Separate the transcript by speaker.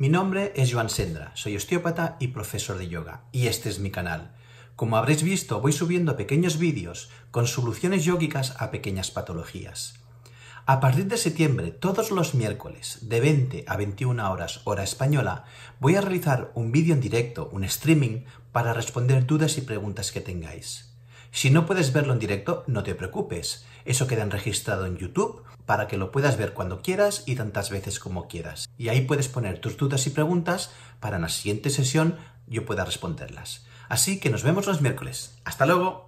Speaker 1: Mi nombre es Joan Sendra, soy osteópata y profesor de yoga, y este es mi canal. Como habréis visto, voy subiendo pequeños vídeos con soluciones yógicas a pequeñas patologías. A partir de septiembre, todos los miércoles, de 20 a 21 horas hora española, voy a realizar un vídeo en directo, un streaming, para responder dudas y preguntas que tengáis. Si no puedes verlo en directo, no te preocupes. Eso queda registrado en YouTube para que lo puedas ver cuando quieras y tantas veces como quieras. Y ahí puedes poner tus dudas y preguntas para en la siguiente sesión yo pueda responderlas. Así
Speaker 2: que nos vemos los miércoles. ¡Hasta luego!